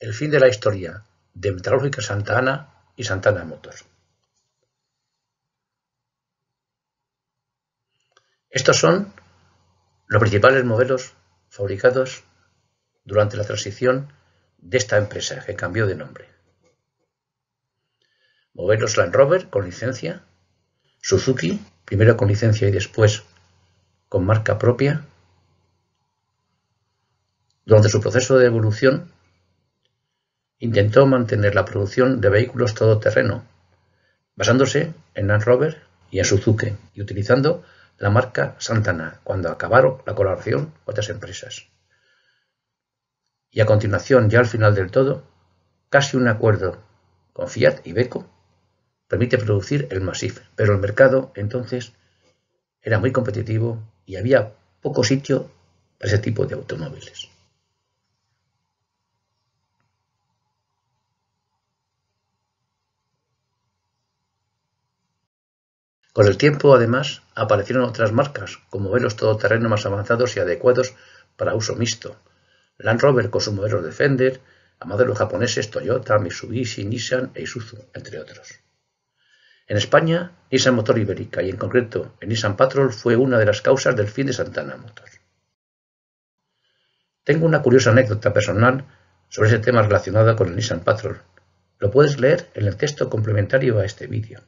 El fin de la historia de Metalúrgica Santa Ana y Santa Ana Motors. Estos son los principales modelos fabricados durante la transición de esta empresa que cambió de nombre. Modelos Land Rover con licencia, Suzuki, primero con licencia y después con marca propia. Durante su proceso de evolución, intentó mantener la producción de vehículos todoterreno, basándose en Land Rover y en Suzuki y utilizando la marca Santana cuando acabaron la colaboración otras empresas. Y a continuación, ya al final del todo, casi un acuerdo con Fiat y Beco permite producir el Massif, pero el mercado entonces era muy competitivo y había poco sitio para ese tipo de automóviles. Con el tiempo, además, aparecieron otras marcas, como modelos todoterreno más avanzados y adecuados para uso mixto. Land Rover con su modelo Defender, a modelos japoneses Toyota, Mitsubishi, Nissan e Isuzu, entre otros. En España, Nissan Motor Ibérica y en concreto el Nissan Patrol fue una de las causas del fin de Santana Motors. Tengo una curiosa anécdota personal sobre ese tema relacionada con el Nissan Patrol. Lo puedes leer en el texto complementario a este vídeo.